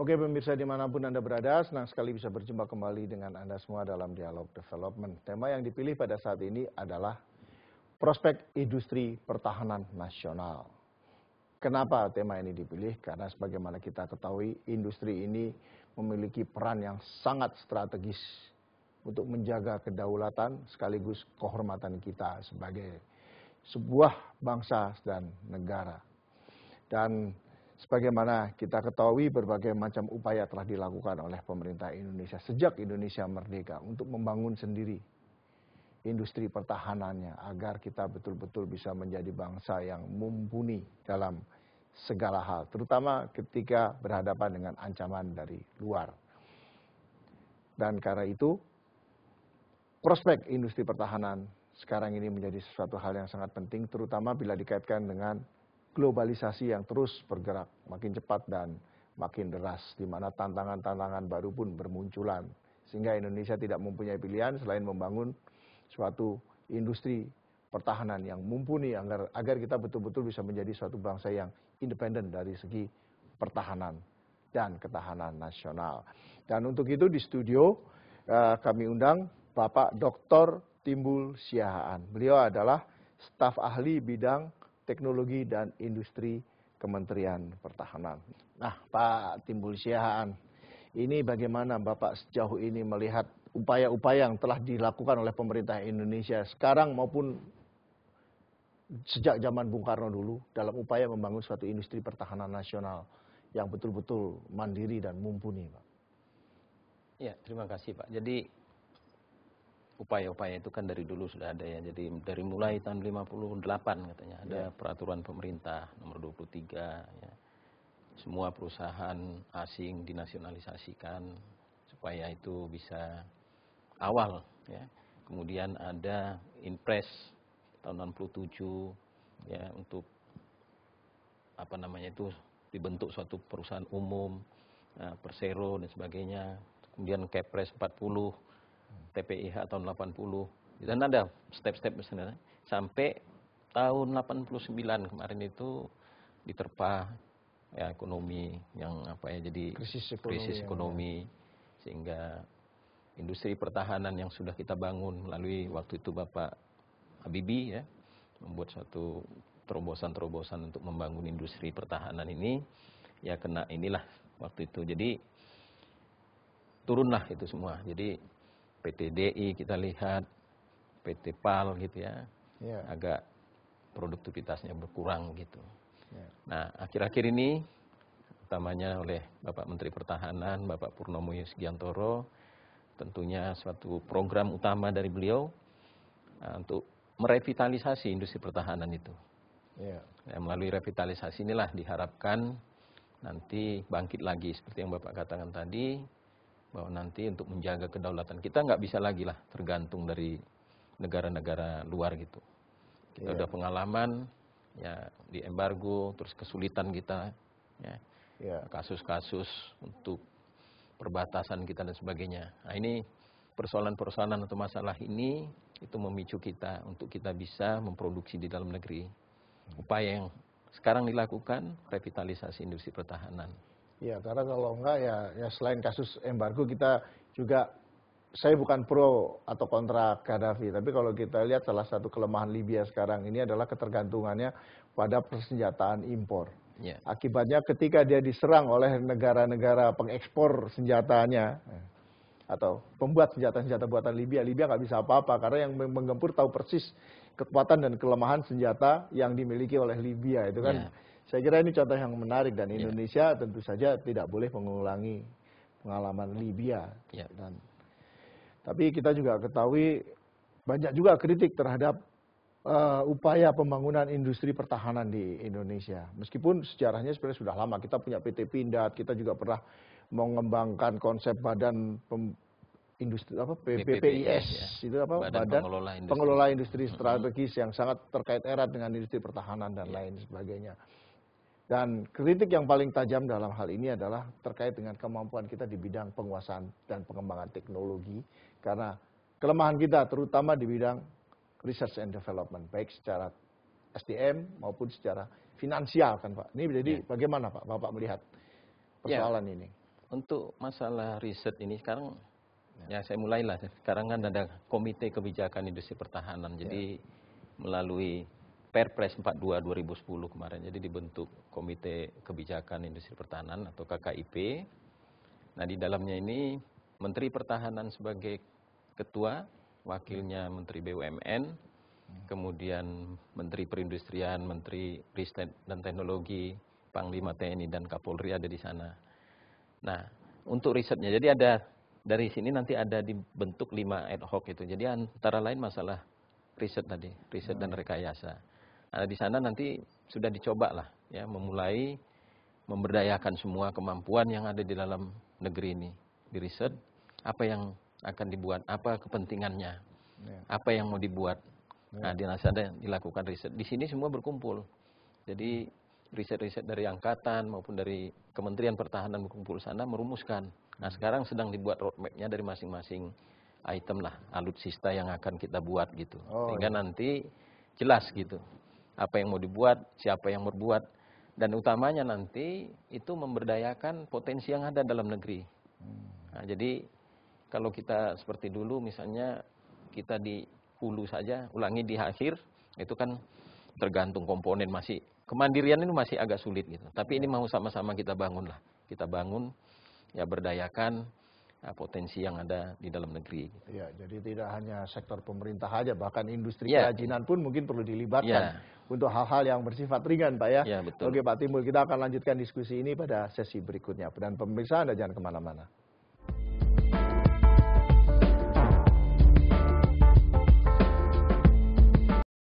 Oke pemirsa dimanapun Anda berada, senang sekali bisa berjumpa kembali dengan Anda semua dalam Dialog Development. Tema yang dipilih pada saat ini adalah prospek industri pertahanan nasional. Kenapa tema ini dipilih? Karena sebagaimana kita ketahui industri ini memiliki peran yang sangat strategis untuk menjaga kedaulatan sekaligus kehormatan kita sebagai sebuah bangsa dan negara. Dan Sebagaimana kita ketahui berbagai macam upaya telah dilakukan oleh pemerintah Indonesia sejak Indonesia merdeka untuk membangun sendiri industri pertahanannya agar kita betul-betul bisa menjadi bangsa yang mumpuni dalam segala hal, terutama ketika berhadapan dengan ancaman dari luar. Dan karena itu, prospek industri pertahanan sekarang ini menjadi sesuatu hal yang sangat penting, terutama bila dikaitkan dengan globalisasi yang terus bergerak makin cepat dan makin deras di mana tantangan-tantangan baru pun bermunculan sehingga Indonesia tidak mempunyai pilihan selain membangun suatu industri pertahanan yang mumpuni agar agar kita betul-betul bisa menjadi suatu bangsa yang independen dari segi pertahanan dan ketahanan nasional. Dan untuk itu di studio eh, kami undang Bapak Dr. Timbul Siahaan. Beliau adalah staf ahli bidang teknologi dan industri Kementerian Pertahanan. Nah, Pak Timbul Siahaan, ini bagaimana Bapak sejauh ini melihat upaya-upaya yang telah dilakukan oleh pemerintah Indonesia sekarang maupun sejak zaman Bung Karno dulu dalam upaya membangun suatu industri pertahanan nasional yang betul-betul mandiri dan mumpuni, Pak. Ya, terima kasih, Pak. Jadi upaya-upaya itu kan dari dulu sudah ada ya. Jadi dari mulai tahun 58 katanya ada ya. peraturan pemerintah nomor 23 ya. Semua perusahaan asing dinasionalisasikan supaya itu bisa awal ya. Kemudian ada impres tahun 67 ya untuk apa namanya itu dibentuk suatu perusahaan umum, ya, persero dan sebagainya. Kemudian Kepres 40 TPIH tahun 80 dan kan ada step-step sebenarnya sampai tahun 89 kemarin itu diterpa ya ekonomi yang apa ya jadi krisis ekonomi, krisis ekonomi ya. sehingga industri pertahanan yang sudah kita bangun melalui waktu itu Bapak Habibi ya membuat suatu terobosan-terobosan untuk membangun industri pertahanan ini ya kena inilah waktu itu jadi turunlah itu semua jadi PTDI kita lihat, PT PAL gitu ya, ya. agak produktivitasnya berkurang gitu. Ya. Nah, akhir-akhir ini, utamanya oleh Bapak Menteri Pertahanan, Bapak Purnomo Yusgiantoro, tentunya suatu program utama dari beliau uh, untuk merevitalisasi industri pertahanan itu. Ya. Ya, melalui revitalisasi inilah diharapkan nanti bangkit lagi seperti yang Bapak katakan tadi, bahwa nanti untuk menjaga kedaulatan kita nggak bisa lagi lah tergantung dari negara-negara luar gitu. Kita yeah. udah pengalaman ya di embargo terus kesulitan kita ya iya. kasus-kasus yeah. untuk perbatasan kita dan sebagainya. Nah ini persoalan-persoalan atau masalah ini itu memicu kita untuk kita bisa memproduksi di dalam negeri. Hmm. Upaya yang sekarang dilakukan revitalisasi industri pertahanan. Iya, karena kalau enggak ya, ya selain kasus embargo kita juga saya bukan pro atau kontra Gaddafi, tapi kalau kita lihat salah satu kelemahan Libya sekarang ini adalah ketergantungannya pada persenjataan impor. Ya. Akibatnya ketika dia diserang oleh negara-negara pengekspor senjatanya atau pembuat senjata-senjata buatan Libya, Libya nggak bisa apa-apa karena yang menggempur tahu persis kekuatan dan kelemahan senjata yang dimiliki oleh Libya itu kan. Ya. Saya kira ini contoh yang menarik dan Indonesia yeah. tentu saja tidak boleh mengulangi pengalaman Libya. Yeah. Dan tapi kita juga ketahui banyak juga kritik terhadap uh, upaya pembangunan industri pertahanan di Indonesia. Meskipun sejarahnya sebenarnya sudah lama, kita punya PT Pindad, kita juga pernah mengembangkan konsep badan pem, industri apa PPPIS ya. itu apa Badan, Badan Pengelola Industri, Pengelola Industri Strategis hmm. yang sangat terkait erat dengan industri pertahanan dan yeah. lain sebagainya. Dan kritik yang paling tajam dalam hal ini adalah terkait dengan kemampuan kita di bidang penguasaan dan pengembangan teknologi. Karena kelemahan kita terutama di bidang research and development, baik secara SDM maupun secara finansial kan Pak. Ini jadi ya. bagaimana Pak, Bapak melihat persoalan ya. ini? Untuk masalah riset ini sekarang ya, ya saya mulailah. Sekarang kan ada komite kebijakan industri pertahanan. Jadi ya. melalui Perpres 42 2010 kemarin. Jadi dibentuk Komite Kebijakan Industri Pertahanan atau KKIP. Nah, di dalamnya ini Menteri Pertahanan sebagai ketua, wakilnya Menteri BUMN, kemudian Menteri Perindustrian, Menteri Riset dan Teknologi, Panglima TNI dan Kapolri ada di sana. Nah, untuk risetnya. Jadi ada dari sini nanti ada dibentuk lima ad hoc itu. Jadi antara lain masalah riset tadi, riset dan hmm. rekayasa. Nah, di sana nanti sudah dicoba lah ya memulai memberdayakan semua kemampuan yang ada di dalam negeri ini di riset apa yang akan dibuat apa kepentingannya ya. apa yang mau dibuat ya. nah di sana dilakukan riset di sini semua berkumpul jadi riset-riset dari angkatan maupun dari Kementerian Pertahanan berkumpul sana merumuskan nah hmm. sekarang sedang dibuat roadmapnya dari masing-masing item lah alutsista yang akan kita buat gitu oh, sehingga ya. nanti jelas gitu apa yang mau dibuat, siapa yang mau berbuat. Dan utamanya nanti itu memberdayakan potensi yang ada dalam negeri. Hmm. Nah, jadi kalau kita seperti dulu misalnya kita di hulu saja, ulangi di akhir, itu kan tergantung komponen masih. Kemandirian ini masih agak sulit gitu. Tapi ini ya. mau sama-sama kita bangun lah. Kita bangun, ya berdayakan, Ah, potensi yang ada di dalam negeri. Ya, jadi tidak hanya sektor pemerintah saja, bahkan industri ya. kerajinan pun mungkin perlu dilibatkan ya. untuk hal-hal yang bersifat ringan, Pak ya. ya betul. Oke Pak Timbul, kita akan lanjutkan diskusi ini pada sesi berikutnya. Dan pemirsa Anda jangan kemana-mana.